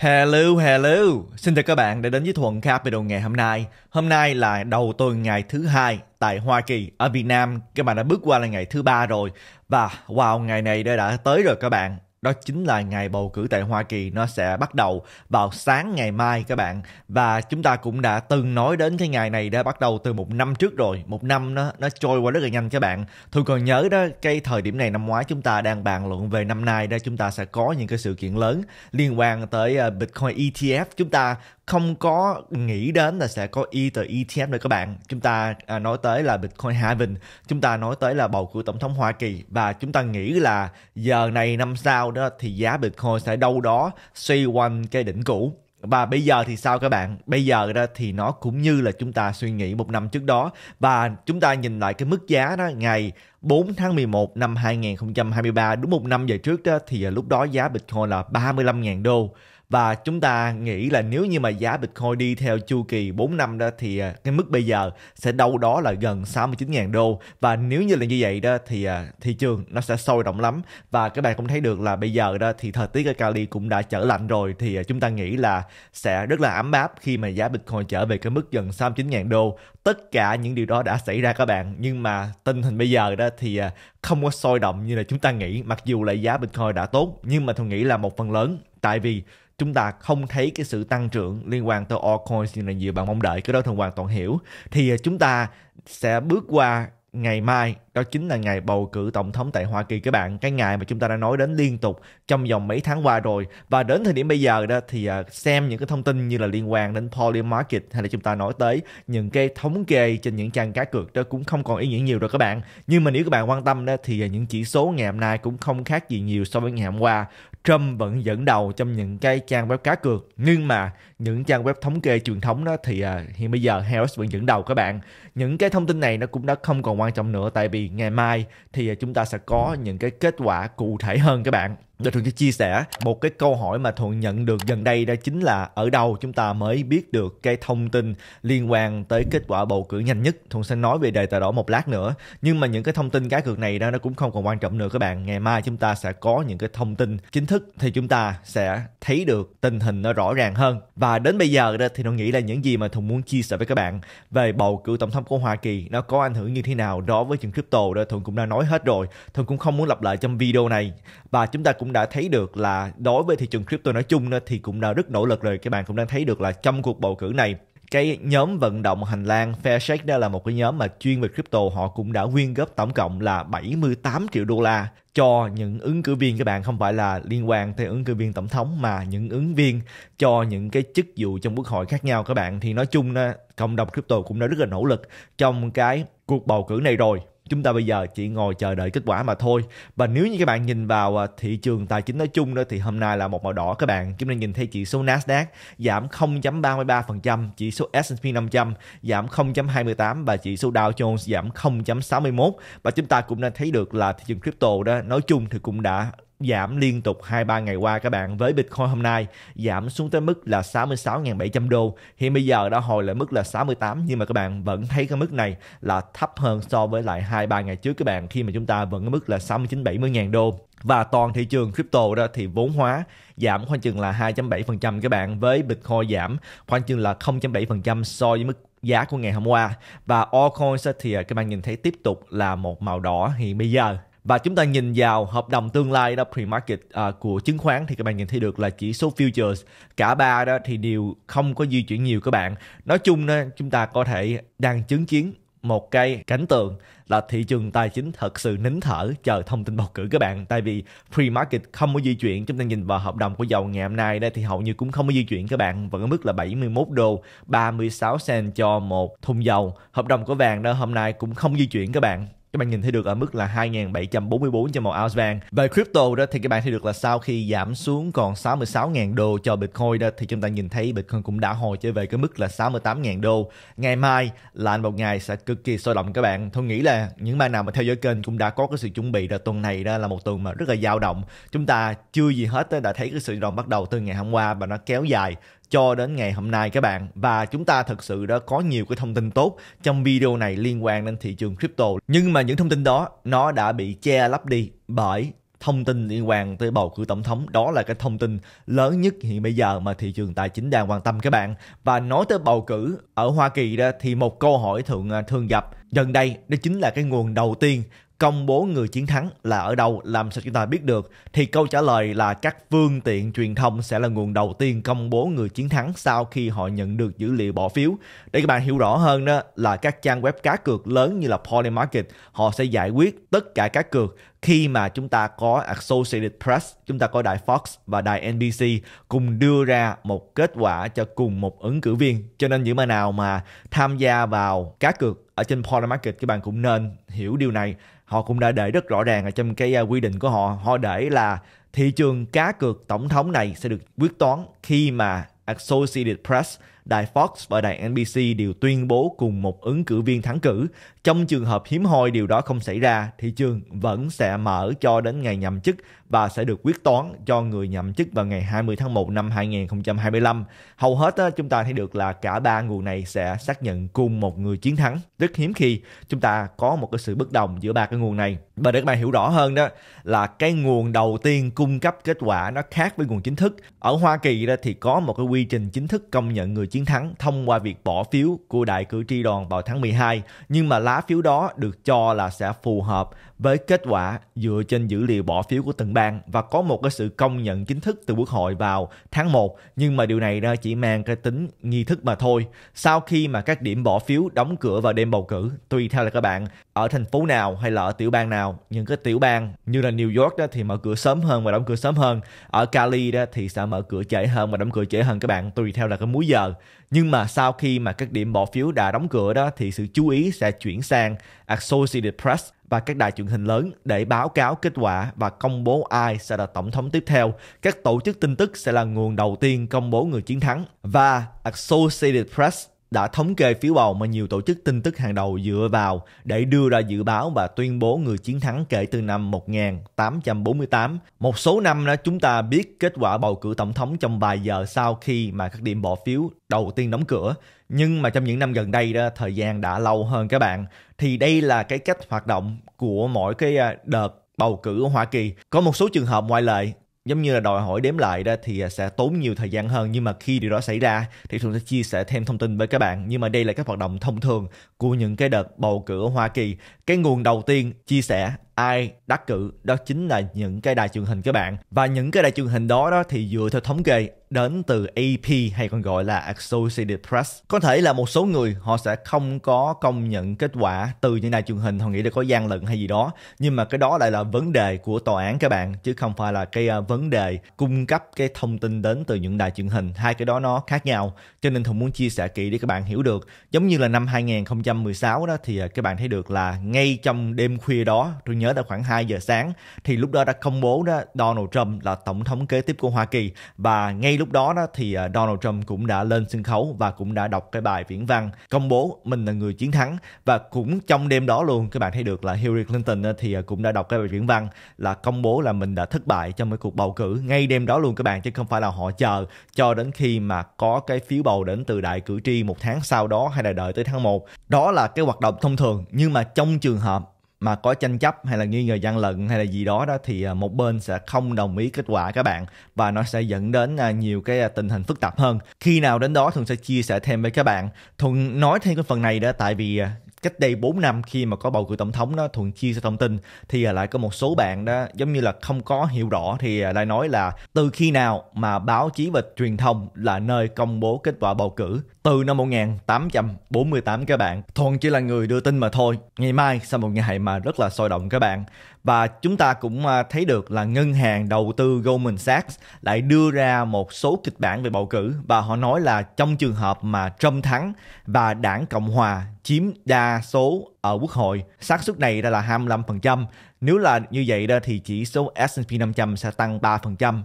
Hello, hello. Xin chào các bạn đã đến với Thuận Capital ngày hôm nay. Hôm nay là đầu tuần ngày thứ hai tại Hoa Kỳ. Ở Việt Nam các bạn đã bước qua là ngày thứ ba rồi. Và wow, ngày này đã tới rồi các bạn đó chính là ngày bầu cử tại Hoa Kỳ nó sẽ bắt đầu vào sáng ngày mai các bạn và chúng ta cũng đã từng nói đến cái ngày này đã bắt đầu từ một năm trước rồi một năm nó nó trôi qua rất là nhanh các bạn tôi còn nhớ đó cái thời điểm này năm ngoái chúng ta đang bàn luận về năm nay đó chúng ta sẽ có những cái sự kiện lớn liên quan tới ờ, Bitcoin ETF chúng ta không có nghĩ đến là sẽ có Ether ETF nữa các bạn. Chúng ta à, nói tới là Bitcoin halving, chúng ta nói tới là bầu cử tổng thống Hoa Kỳ và chúng ta nghĩ là giờ này năm sau đó thì giá Bitcoin sẽ đâu đó xoay quanh cái đỉnh cũ. Và bây giờ thì sao các bạn? Bây giờ đó thì nó cũng như là chúng ta suy nghĩ một năm trước đó và chúng ta nhìn lại cái mức giá đó ngày 4 tháng 11 năm 2023 đúng một năm về trước đó thì lúc đó giá Bitcoin là 35.000 đô và chúng ta nghĩ là nếu như mà giá Bitcoin đi theo chu kỳ 4 năm đó thì à, cái mức bây giờ sẽ đâu đó là gần 69.000 đô và nếu như là như vậy đó thì à, thị trường nó sẽ sôi động lắm và các bạn cũng thấy được là bây giờ đó thì thời tiết ở Cali cũng đã trở lạnh rồi thì à, chúng ta nghĩ là sẽ rất là ấm áp khi mà giá Bitcoin trở về cái mức gần 69.000 đô tất cả những điều đó đã xảy ra các bạn nhưng mà tình hình bây giờ đó thì không có sôi động như là chúng ta nghĩ mặc dù là giá Bitcoin đã tốt nhưng mà tôi nghĩ là một phần lớn tại vì chúng ta không thấy cái sự tăng trưởng liên quan tới altcoins như là nhiều bạn mong đợi cái đó thường hoàn toàn hiểu thì à, chúng ta sẽ bước qua ngày mai đó chính là ngày bầu cử tổng thống tại Hoa Kỳ các bạn cái ngày mà chúng ta đã nói đến liên tục trong vòng mấy tháng qua rồi và đến thời điểm bây giờ đó thì à, xem những cái thông tin như là liên quan đến Polymarket hay là chúng ta nói tới những cái thống kê trên những trang cá cược đó cũng không còn ý nghĩa nhiều rồi các bạn nhưng mà nếu các bạn quan tâm đó thì à, những chỉ số ngày hôm nay cũng không khác gì nhiều so với ngày hôm qua Trump vẫn dẫn đầu trong những cái trang web cá cược nhưng mà những trang web thống kê truyền thống đó thì à, hiện bây giờ Harris vẫn dẫn đầu các bạn những cái thông tin này nó cũng đã không còn quan trọng nữa tại vì ngày mai thì à, chúng ta sẽ có những cái kết quả cụ thể hơn các bạn và Thuận sẽ chia sẻ một cái câu hỏi mà Thuận nhận được gần đây đó chính là ở đâu chúng ta mới biết được cái thông tin liên quan tới kết quả bầu cử nhanh nhất. Thuận sẽ nói về đề tài đó một lát nữa. Nhưng mà những cái thông tin cá cược này đó nó cũng không còn quan trọng nữa các bạn. Ngày mai chúng ta sẽ có những cái thông tin chính thức thì chúng ta sẽ thấy được tình hình nó rõ ràng hơn. Và đến bây giờ đó thì Thuận nghĩ là những gì mà Thuận muốn chia sẻ với các bạn về bầu cử tổng thống của Hoa Kỳ nó có ảnh hưởng như thế nào đối với trường crypto đó Thuận cũng đã nói hết rồi. Thuận cũng không muốn lặp lại trong video này và chúng ta cũng cũng đã thấy được là đối với thị trường crypto nói chung thì cũng đã rất nỗ lực rồi các bạn cũng đang thấy được là trong cuộc bầu cử này cái nhóm vận động hành lang Fair đó là một cái nhóm mà chuyên về crypto họ cũng đã quyên góp tổng cộng là 78 triệu đô la cho những ứng cử viên các bạn không phải là liên quan tới ứng cử viên tổng thống mà những ứng viên cho những cái chức vụ trong quốc hội khác nhau các bạn thì nói chung đó, cộng đồng crypto cũng đã rất là nỗ lực trong cái cuộc bầu cử này rồi chúng ta bây giờ chỉ ngồi chờ đợi kết quả mà thôi và nếu như các bạn nhìn vào à, thị trường tài chính nói chung đó thì hôm nay là một màu đỏ các bạn chúng ta nhìn thấy chỉ số Nasdaq giảm 0.33% chỉ số S&P 500 giảm 0.28 và chỉ số Dow Jones giảm 0.61 và chúng ta cũng đã thấy được là thị trường crypto đó nói chung thì cũng đã giảm liên tục 2-3 ngày qua các bạn với Bitcoin hôm nay giảm xuống tới mức là 66.700 đô hiện bây giờ đã hồi lại mức là 68 nhưng mà các bạn vẫn thấy cái mức này là thấp hơn so với lại 2-3 ngày trước các bạn khi mà chúng ta vẫn ở mức là 69-70.000 đô và toàn thị trường crypto đó thì vốn hóa giảm khoảng chừng là 2.7% các bạn với Bitcoin giảm khoảng chừng là 0.7% so với mức giá của ngày hôm qua và altcoins thì các bạn nhìn thấy tiếp tục là một màu đỏ hiện bây giờ và chúng ta nhìn vào hợp đồng tương lai đó pre-market à, của chứng khoán thì các bạn nhìn thấy được là chỉ số futures cả ba đó thì đều không có di chuyển nhiều các bạn nói chung đó, chúng ta có thể đang chứng kiến một cái cảnh tượng là thị trường tài chính thật sự nín thở chờ thông tin bầu cử các bạn tại vì pre-market không có di chuyển chúng ta nhìn vào hợp đồng của dầu ngày hôm nay đây thì hầu như cũng không có di chuyển các bạn vẫn ở mức là 71 đô 36 cent cho một thùng dầu hợp đồng của vàng đó hôm nay cũng không di chuyển các bạn các bạn nhìn thấy được ở mức là 2.744 cho một ounce vàng. Về crypto đó thì các bạn thấy được là sau khi giảm xuống còn 66.000 đô cho Bitcoin đó thì chúng ta nhìn thấy Bitcoin cũng đã hồi trở về cái mức là 68.000 đô. Ngày mai là một ngày sẽ cực kỳ sôi động các bạn. Tôi nghĩ là những bạn nào mà theo dõi kênh cũng đã có cái sự chuẩn bị là tuần này đó là một tuần mà rất là dao động. Chúng ta chưa gì hết đã thấy cái sự động bắt đầu từ ngày hôm qua và nó kéo dài cho đến ngày hôm nay các bạn và chúng ta thực sự đã có nhiều cái thông tin tốt trong video này liên quan đến thị trường crypto nhưng mà những thông tin đó nó đã bị che lấp đi bởi thông tin liên quan tới bầu cử tổng thống đó là cái thông tin lớn nhất hiện bây giờ mà thị trường tài chính đang quan tâm các bạn và nói tới bầu cử ở Hoa Kỳ đó thì một câu hỏi thường à, thường gặp gần đây đó chính là cái nguồn đầu tiên công bố người chiến thắng là ở đâu làm sao chúng ta biết được thì câu trả lời là các phương tiện truyền thông sẽ là nguồn đầu tiên công bố người chiến thắng sau khi họ nhận được dữ liệu bỏ phiếu để các bạn hiểu rõ hơn đó là các trang web cá cược lớn như là Polymarket họ sẽ giải quyết tất cả các cược khi mà chúng ta có Associated Press, chúng ta có đài Fox và đài NBC cùng đưa ra một kết quả cho cùng một ứng cử viên. Cho nên những bạn nào mà tham gia vào cá cược ở trên Polar Market các bạn cũng nên hiểu điều này. Họ cũng đã để rất rõ ràng ở trong cái à, quy định của họ. Họ để là thị trường cá cược tổng thống này sẽ được quyết toán khi mà Associated Press đài Fox và đài NBC đều tuyên bố cùng một ứng cử viên thắng cử. Trong trường hợp hiếm hoi điều đó không xảy ra, thị trường vẫn sẽ mở cho đến ngày nhậm chức và sẽ được quyết toán cho người nhậm chức vào ngày 20 tháng 1 năm 2025. Hầu hết chúng ta thấy được là cả ba nguồn này sẽ xác nhận cùng một người chiến thắng. Rất hiếm khi chúng ta có một cái sự bất đồng giữa ba cái nguồn này. Và để các bạn hiểu rõ hơn đó là cái nguồn đầu tiên cung cấp kết quả nó khác với nguồn chính thức. Ở Hoa Kỳ thì có một cái quy trình chính thức công nhận người chiến thắng thông qua việc bỏ phiếu của đại cử tri đoàn vào tháng 12, nhưng mà lá phiếu đó được cho là sẽ phù hợp với kết quả dựa trên dữ liệu bỏ phiếu của từng bang và có một cái sự công nhận chính thức từ Quốc hội vào tháng 1 nhưng mà điều này chỉ mang cái tính nghi thức mà thôi. Sau khi mà các điểm bỏ phiếu đóng cửa vào đêm bầu cử, tùy theo là các bạn ở thành phố nào hay là ở tiểu bang nào, những cái tiểu bang như là New York đó thì mở cửa sớm hơn và đóng cửa sớm hơn, ở Cali đó thì sẽ mở cửa trễ hơn và đóng cửa trễ hơn các bạn tùy theo là cái múi giờ. Nhưng mà sau khi mà các điểm bỏ phiếu đã đóng cửa đó thì sự chú ý sẽ chuyển sang Associated Press và các đài truyền hình lớn để báo cáo kết quả và công bố ai sẽ là tổng thống tiếp theo. Các tổ chức tin tức sẽ là nguồn đầu tiên công bố người chiến thắng. Và Associated Press đã thống kê phiếu bầu mà nhiều tổ chức tin tức hàng đầu dựa vào để đưa ra dự báo và tuyên bố người chiến thắng kể từ năm 1848. Một số năm đó chúng ta biết kết quả bầu cử tổng thống trong vài giờ sau khi mà các điểm bỏ phiếu đầu tiên đóng cửa nhưng mà trong những năm gần đây đó thời gian đã lâu hơn các bạn thì đây là cái cách hoạt động của mỗi cái à, đợt bầu cử ở Hoa Kỳ có một số trường hợp ngoại lệ giống như là đòi hỏi đếm lại đó thì à, sẽ tốn nhiều thời gian hơn nhưng mà khi điều đó xảy ra thì chúng sẽ chia sẻ thêm thông tin với các bạn nhưng mà đây là các hoạt động thông thường của những cái đợt bầu cử ở Hoa Kỳ cái nguồn đầu tiên chia sẻ ai đắc cử đó chính là những cái đài truyền hình các bạn và những cái đài truyền hình đó đó thì dựa theo thống kê đến từ AP hay còn gọi là Associated Press. Có thể là một số người họ sẽ không có công nhận kết quả từ những đài truyền hình họ nghĩ là có gian lận hay gì đó, nhưng mà cái đó lại là vấn đề của tòa án các bạn chứ không phải là cái ờ, vấn đề cung cấp cái thông tin đến từ những đài truyền hình. Hai cái đó nó khác nhau, cho nên Thùng muốn chia sẻ kỹ để các bạn hiểu được. Giống như là năm 2016 đó thì ờ, các bạn thấy được là ngay trong đêm khuya đó, tôi nhớ nhớ là khoảng 2 giờ sáng thì lúc đó đã công bố đó Donald Trump là tổng thống kế tiếp của Hoa Kỳ và ngay lúc đó đó thì à, Donald Trump cũng đã lên sân khấu và cũng đã đọc cái bài viễn văn công bố mình là người chiến thắng và cũng trong đêm đó luôn các bạn thấy được là Hillary Clinton thì à, cũng đã đọc cái bài viễn văn là công bố là mình đã thất bại trong cái cuộc bầu cử ngay đêm đó luôn các bạn chứ không phải là họ chờ cho đến khi mà có cái phiếu bầu đến từ đại cử tri một tháng sau đó hay là đợi tới tháng 1 đó là cái hoạt động thông thường nhưng mà trong trường hợp mà có tranh chấp hay là nghi ngờ gian lận hay là gì đó đó thì à, một bên sẽ không đồng ý kết quả các bạn và nó sẽ dẫn đến à, nhiều cái à, tình hình phức tạp hơn khi nào đến đó thuận sẽ chia sẻ thêm với các bạn thuận nói thêm cái phần này đó tại vì cách đây 4 năm khi mà có bầu cử tổng thống đó thuận chia sẻ thông tin thì lại có một số bạn đó giống như là không có hiểu rõ thì lại nói là từ khi nào mà báo chí và truyền thông là nơi công bố kết quả bầu cử từ năm 1848 các bạn. Thuận chỉ là người đưa tin mà thôi. Ngày mai sau một ngày mà rất là sôi động các bạn. Và chúng ta cũng à, thấy được là ngân hàng đầu tư Goldman Sachs lại đưa ra một số kịch bản về bầu cử và họ nói là trong trường hợp mà Trump thắng và đảng Cộng Hòa chiếm đa số ở quốc hội, xác suất này ra là 25%. Nếu là như vậy đó thì chỉ số S&P 500 sẽ tăng 3%.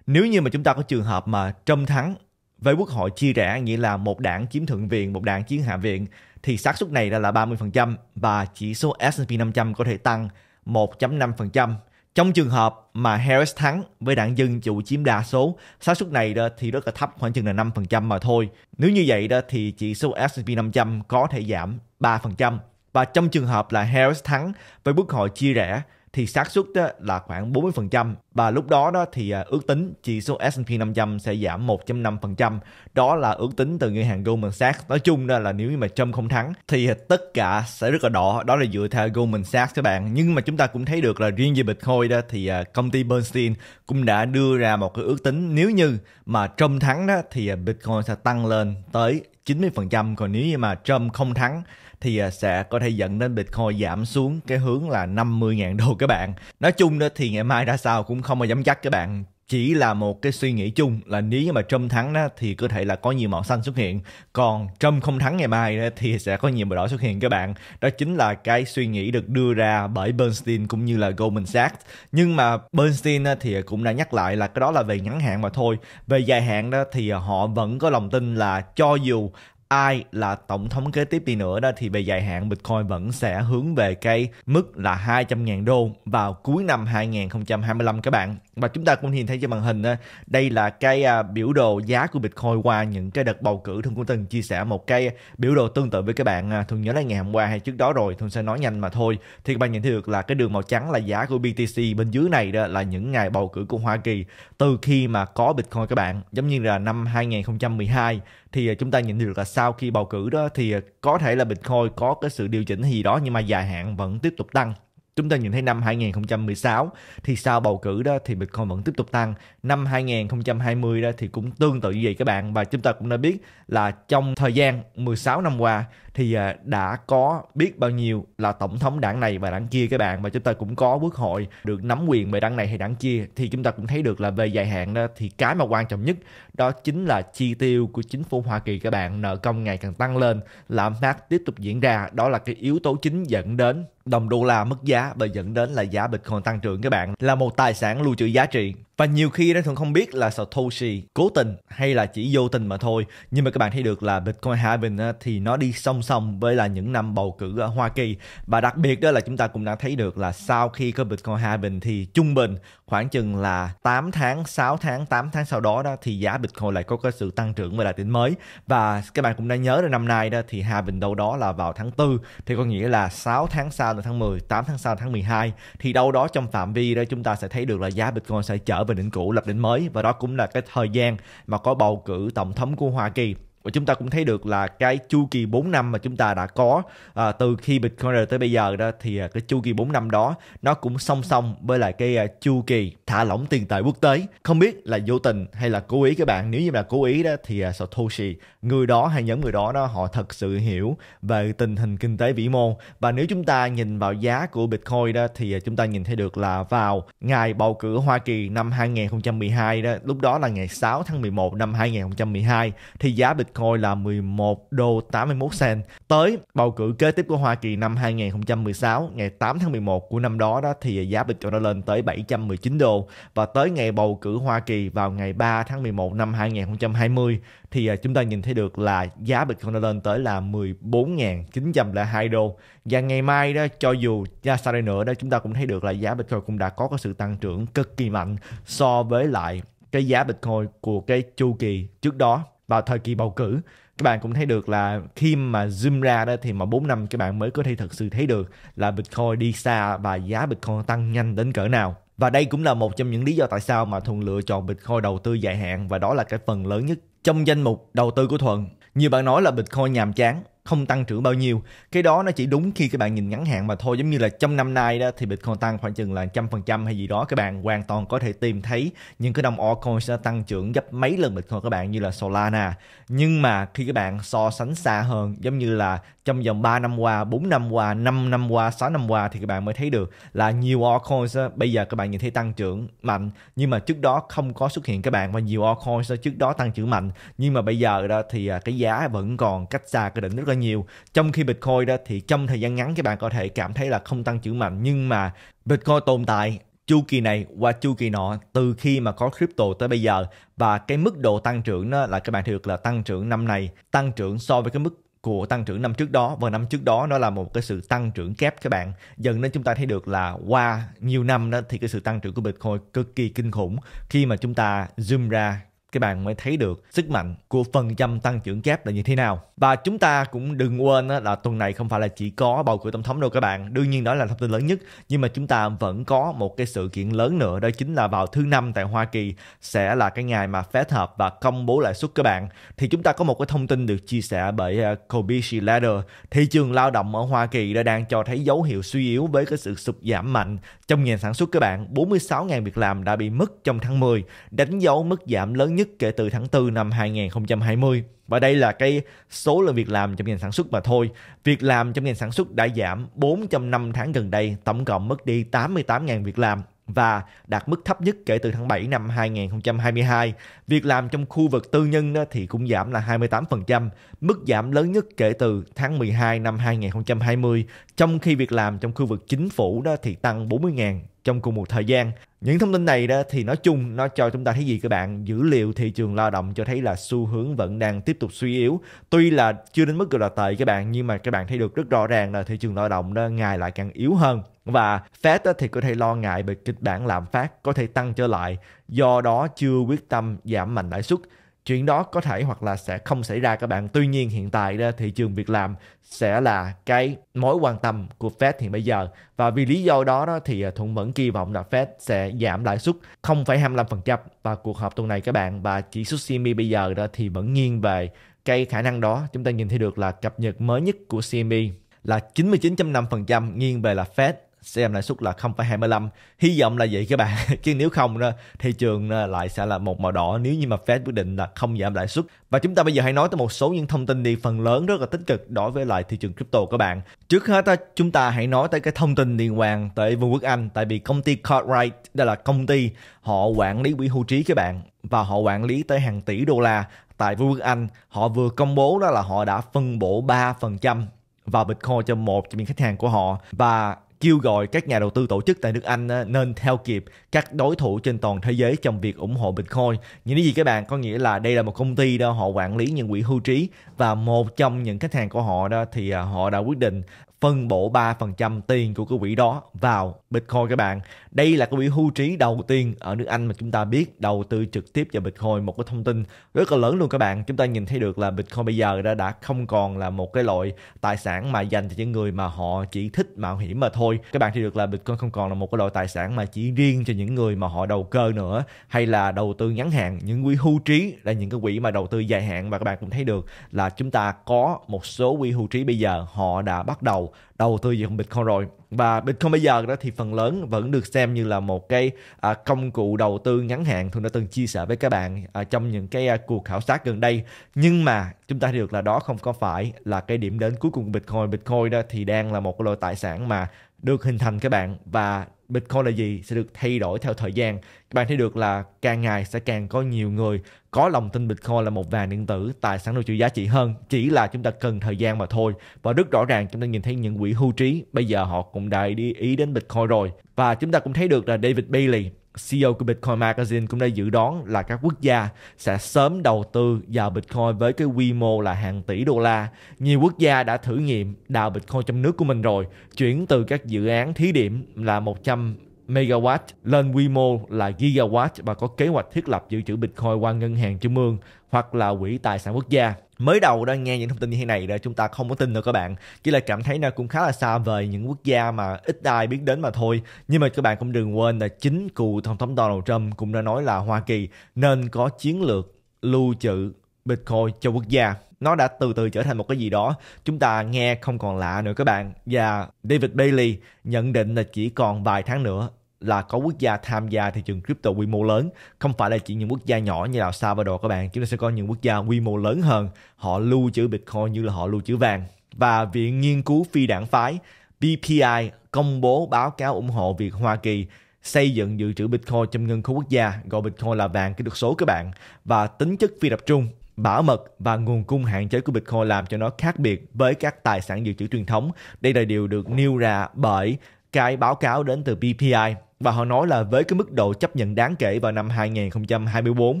Nếu như mà chúng ta có trường hợp mà Trump thắng với quốc hội chia rẽ nghĩa là một đảng chiếm thượng viện, một đảng chiếm hạ viện thì xác suất này là là 30% và chỉ số S&P 500 có thể tăng 1.5%. Trong trường hợp mà Harris thắng với đảng Dân chủ chiếm đa số, xác suất này đó thì rất là thấp khoảng chừng là 5% mà thôi. Nếu như vậy đó thì chỉ số S&P 500 có thể giảm 3%. Và trong trường hợp là Harris thắng với quốc hội chia rẽ thì xác suất là khoảng 40% và lúc đó đó thì à, ước tính chỉ số S&P 500 sẽ giảm 1.5%. Đó là ước tính từ ngân hàng Goldman Sachs. Nói chung đó là nếu như mà Trump không thắng thì à, tất cả sẽ rất là đỏ. Đó là dựa theo Goldman Sachs các bạn. Nhưng mà chúng ta cũng thấy được là riêng về Bitcoin đó thì à, công ty Bernstein cũng đã đưa ra một cái ước tính nếu như mà Trump thắng đó thì Bitcoin sẽ tăng lên tới 90% còn nếu như mà Trump không thắng thì à, sẽ có thể dẫn đến Bitcoin giảm xuống cái hướng là 50.000 đô các bạn. Nói chung đó thì ngày mai ra sao cũng không mà dám chắc các bạn chỉ là một cái suy nghĩ chung là nếu mà Trump thắng đó thì có thể là có nhiều màu xanh xuất hiện còn Trump không thắng ngày mai đó, thì sẽ có nhiều màu đỏ xuất hiện các bạn đó chính là cái suy nghĩ được đưa ra bởi Bernstein cũng như là Goldman Sachs nhưng mà Bernstein thì cũng đã nhắc lại là cái đó là về ngắn hạn mà thôi về dài hạn đó thì họ vẫn có lòng tin là cho dù ai là tổng thống kế tiếp đi nữa đó thì về dài hạn Bitcoin vẫn sẽ hướng về cái mức là 200.000 đô vào cuối năm 2025 các bạn. Và chúng ta cũng nhìn thấy trên màn hình đó đây là cái à, biểu đồ giá của Bitcoin qua những cái đợt bầu cử. Thường cũng từng chia sẻ một cái biểu đồ tương tự với các bạn. À, thường nhớ là ngày hôm qua hay trước đó rồi, Thường sẽ nói nhanh mà thôi. Thì các bạn nhận thấy được là cái đường màu trắng là giá của BTC bên dưới này đó là những ngày bầu cử của Hoa Kỳ từ khi mà có Bitcoin các bạn. Giống như là năm 2012 thì à, chúng ta nhìn được là sau khi bầu cử đó thì có thể là Bitcoin có cái sự điều chỉnh gì đó nhưng mà dài hạn vẫn tiếp tục tăng. Chúng ta nhìn thấy năm 2016 thì sau bầu cử đó thì Bitcoin vẫn tiếp tục tăng. Năm 2020 đó thì cũng tương tự như vậy các bạn và chúng ta cũng đã biết là trong thời gian 16 năm qua thì à, đã có biết bao nhiêu là tổng thống đảng này và đảng kia các bạn và chúng ta cũng có quốc hội được nắm quyền về đảng này hay đảng kia thì chúng ta cũng thấy được là về dài hạn đó thì cái mà quan trọng nhất đó chính là chi tiêu của chính phủ Hoa Kỳ các bạn nợ công ngày càng tăng lên lạm phát tiếp tục diễn ra đó là cái yếu tố chính dẫn đến đồng đô la mất giá và dẫn đến là giá Bitcoin tăng trưởng các bạn là một tài sản lưu trữ giá trị và nhiều khi nó thường không biết là Satoshi cố tình hay là chỉ vô tình mà thôi nhưng mà các bạn thấy được là Bitcoin halving thì nó đi song song với là những năm bầu cử ở Hoa Kỳ và đặc biệt đó là chúng ta cũng đã thấy được là sau khi có Bitcoin hai bình thì trung bình khoảng chừng là 8 tháng 6 tháng 8 tháng sau đó đó thì giá Bitcoin lại có cái sự tăng trưởng và đạt đỉnh mới và các bạn cũng đã nhớ là năm nay đó thì hai bình đâu đó là vào tháng 4 thì có nghĩa là 6 tháng sau là tháng 10 8 tháng sau là tháng 12 thì đâu đó trong phạm vi đó chúng ta sẽ thấy được là giá Bitcoin sẽ trở về đỉnh cũ lập đỉnh mới và đó cũng là cái thời gian mà có bầu cử tổng thống của Hoa Kỳ và chúng ta cũng thấy được là cái chu kỳ 4 năm mà chúng ta đã có à, từ khi Bitcoin tới bây giờ đó thì à, cái chu kỳ 4 năm đó nó cũng song song với lại cái uh, chu kỳ thả lỏng tiền tệ quốc tế. Không biết là vô tình hay là cố ý các bạn, nếu như là cố ý đó thì uh, Satoshi, người đó hay nhóm người đó đó họ thật sự hiểu về tình hình kinh tế vĩ mô và nếu chúng ta nhìn vào giá của Bitcoin đó thì uh, chúng ta nhìn thấy được là vào ngày bầu cử Hoa Kỳ năm 2012 đó, lúc đó là ngày 6 tháng 11 năm 2012 thì giá Bitcoin Bitcoin là 11 đô 81 cent. Tới bầu cử kế tiếp của Hoa Kỳ năm 2016, ngày 8 tháng 11 của năm đó đó thì giá Bitcoin đã lên tới 719 đô và tới ngày bầu cử Hoa Kỳ vào ngày 3 tháng 11 năm 2020 thì à, chúng ta nhìn thấy được là giá Bitcoin đã lên tới là 14.902 đô. Và ngày mai đó cho dù ra sao đây nữa đó chúng ta cũng thấy được là giá Bitcoin cũng đã có cái sự tăng trưởng cực kỳ mạnh so với lại cái giá Bitcoin của cái chu kỳ trước đó vào thời kỳ bầu cử các bạn cũng thấy được là khi mà zoom ra đó thì mà 4 năm các bạn mới có thể thực sự thấy được là Bitcoin đi xa và giá Bitcoin tăng nhanh đến cỡ nào. Và đây cũng là một trong những lý do tại sao mà Thuận lựa chọn Bitcoin đầu tư dài hạn và đó là cái phần lớn nhất trong danh mục đầu tư của Thuận. Nhiều bạn nói là Bitcoin nhàm chán, không tăng trưởng bao nhiêu cái đó nó chỉ đúng khi các bạn nhìn ngắn hạn mà thôi giống như là trong năm nay đó thì bitcoin tăng khoảng chừng là trăm phần trăm hay gì đó các bạn hoàn toàn có thể tìm thấy những cái đồng altcoin sẽ tăng trưởng gấp mấy lần bitcoin các bạn như là solana nhưng mà khi các bạn so sánh xa hơn giống như là trong vòng 3 năm qua, 4 năm qua, 5 năm qua, 6 năm qua thì các bạn mới thấy được là nhiều altcoins bây giờ các bạn nhìn thấy tăng trưởng mạnh nhưng mà trước đó không có xuất hiện các bạn và nhiều altcoins trước đó tăng trưởng mạnh nhưng mà bây giờ đó thì à, cái giá vẫn còn cách xa cái đỉnh rất là nhiều. Trong khi Bitcoin đó thì trong thời gian ngắn các bạn có thể cảm thấy là không tăng trưởng mạnh nhưng mà Bitcoin tồn tại chu kỳ này qua chu kỳ nọ từ khi mà có crypto tới bây giờ và cái mức độ tăng trưởng đó là các bạn được là tăng trưởng năm này tăng trưởng so với cái mức của tăng trưởng năm trước đó và năm trước đó nó là một cái sự tăng trưởng kép các bạn dần nên chúng ta thấy được là qua nhiều năm đó thì cái sự tăng trưởng của Bitcoin cực kỳ kinh khủng khi mà chúng ta zoom ra các bạn mới thấy được sức mạnh của phần trăm tăng trưởng kép là như thế nào. Và chúng ta cũng đừng quên là tuần này không phải là chỉ có bầu cử tổng thống đâu các bạn. Đương nhiên đó là thông tin lớn nhất, nhưng mà chúng ta vẫn có một cái sự kiện lớn nữa đó chính là vào thứ năm tại Hoa Kỳ sẽ là cái ngày mà Fed họp và công bố lãi suất các bạn. Thì chúng ta có một cái thông tin được chia sẻ bởi à, Kobishi Ladder. Thị trường lao động ở Hoa Kỳ đã đang cho thấy dấu hiệu suy yếu với cái sự sụt giảm mạnh trong ngành sản xuất các bạn. 46.000 việc làm đã bị mất trong tháng 10, đánh dấu mức giảm lớn nhất nhất kể từ tháng 4 năm 2020 và đây là cái số lượng việc làm trong ngành sản xuất mà thôi. Việc làm trong ngành sản xuất đã giảm 4 trong 5 tháng gần đây, tổng cộng mất đi 88.000 việc làm và đạt mức thấp nhất kể từ tháng 7 năm 2022. Việc làm trong khu vực tư nhân thì cũng giảm là 28%, mức giảm lớn nhất kể từ tháng 12 năm 2020 trong khi việc làm trong khu vực chính phủ đó thì tăng 40.000 trong cùng một thời gian. Những thông tin này đó thì nói chung nó cho chúng ta thấy gì các bạn? Dữ liệu thị trường lao động cho thấy là xu hướng vẫn đang tiếp tục suy yếu. Tuy là chưa đến mức gọi là tệ các bạn nhưng mà các bạn thấy được rất rõ ràng là thị trường lao động đó ngày lại càng yếu hơn. Và Fed thì có thể lo ngại về kịch bản lạm phát có thể tăng trở lại do đó chưa quyết tâm giảm mạnh lãi suất chuyện đó có thể hoặc là sẽ không xảy ra các bạn tuy nhiên hiện tại đó, thị trường việc làm sẽ là cái mối quan tâm của Fed hiện bây giờ và vì lý do đó, đó thì à, Thuận vẫn kỳ vọng là Fed sẽ giảm lãi suất 0,25% vào cuộc họp tuần này các bạn và chỉ số CME bây giờ đó thì vẫn nghiêng về cái khả năng đó chúng ta nhìn thấy được là cập nhật mới nhất của CME là 99.5% nghiêng về là Fed xem lãi suất là 0,25 hy vọng là vậy các bạn chứ nếu không thị trường ờ, lại sẽ là một màu đỏ nếu như mà Fed quyết định là không giảm lãi suất và chúng ta bây giờ hãy nói tới một số những thông tin đi phần lớn rất là tích cực đối với lại thị trường crypto các bạn trước hết chúng ta hãy nói tới cái thông tin liên quan tới Vương quốc Anh tại vì công ty Cartwright đây là công ty họ quản lý quỹ hưu trí các bạn và họ quản lý tới hàng tỷ đô la tại Vương quốc Anh họ vừa công bố đó là họ đã phân bổ 3% vào Bitcoin cho một trong những khách hàng của họ và kêu gọi các nhà đầu tư tổ chức tại nước Anh nên theo kịp các đối thủ trên toàn thế giới trong việc ủng hộ Bitcoin. Những cái gì các bạn có nghĩa là đây là một công ty đó họ quản lý những quỹ hưu trí và một trong những khách hàng của họ đó thì à, họ đã quyết định phân bổ 3% tiền của cái quỹ đó vào Bitcoin các bạn. Đây là cái quỹ hưu trí đầu tiên ở nước Anh mà chúng ta biết đầu tư trực tiếp vào Bitcoin một cái thông tin rất là lớn luôn các bạn. Chúng ta nhìn thấy được là Bitcoin bây giờ đã đã không còn là một cái loại tài sản mà dành cho những người mà họ chỉ thích mạo hiểm mà thôi. Các bạn thấy được là Bitcoin không còn là một cái loại tài sản mà chỉ riêng cho những người mà họ đầu cơ nữa hay là đầu tư ngắn hạn. Những quỹ hưu trí là những cái quỹ mà đầu tư dài hạn và các bạn cũng thấy được là chúng ta có một số quỹ hưu trí bây giờ họ đã bắt đầu đầu đầu tư về Bitcoin rồi và Bitcoin bây giờ đó thì phần lớn vẫn được xem như là một cái à, công cụ đầu tư ngắn hạn thường đã từng chia sẻ với các bạn à, trong những cái à, cuộc khảo sát gần đây nhưng mà chúng ta được là đó không có phải là cái điểm đến cuối cùng của Bitcoin Bitcoin đó thì đang là một cái loại tài sản mà được hình thành các bạn và Bitcoin là gì sẽ được thay đổi theo thời gian. Bạn thấy được là càng ngày sẽ càng có nhiều người có lòng tin Bitcoin là một vàng điện tử, tài sản lưu trữ giá trị hơn, chỉ là chúng ta cần thời gian mà thôi. Và rất rõ ràng chúng ta nhìn thấy những quỹ hưu trí bây giờ họ cũng đã đi ý đến Bitcoin rồi. Và chúng ta cũng thấy được là David Bailey CEO của Bitcoin Magazine cũng đã dự đoán là các quốc gia sẽ sớm đầu tư vào Bitcoin với cái quy mô là hàng tỷ đô la. Nhiều quốc gia đã thử nghiệm đào Bitcoin trong nước của mình rồi, chuyển từ các dự án thí điểm là 100 megawatt lên quy mô là gigawatt và có kế hoạch thiết lập dự trữ Bitcoin qua ngân hàng trung ương hoặc là quỹ tài sản quốc gia mới đầu đó nghe những thông tin như thế này đó chúng ta không có tin được các bạn chỉ là cảm thấy nó cũng khá là xa vời những quốc gia mà ít ai biết đến mà thôi nhưng mà các bạn cũng đừng quên là chính cựu tổng thống Donald Trump cũng đã nói là Hoa Kỳ nên có chiến lược lưu trữ Bitcoin cho quốc gia nó đã từ từ trở thành một cái gì đó chúng ta nghe không còn lạ nữa các bạn và David Bailey nhận định là chỉ còn vài tháng nữa là có quốc gia tham gia thị trường crypto quy mô lớn không phải là chỉ những quốc gia nhỏ như là Salvador các bạn chúng ta sẽ có những quốc gia quy mô lớn hơn họ lưu trữ Bitcoin như là họ lưu trữ vàng và viện nghiên cứu phi đảng phái BPI công bố báo cáo ủng hộ việc Hoa Kỳ xây dựng dự trữ Bitcoin trong ngân khố quốc gia gọi Bitcoin là vàng kỹ thuật số các bạn và tính chất phi tập trung bảo mật và nguồn cung hạn chế của Bitcoin làm cho nó khác biệt với các tài sản dự trữ truyền thống. Đây là điều được nêu ra bởi cái báo cáo đến từ BPI và họ nói là với cái mức độ chấp nhận đáng kể vào năm 2024,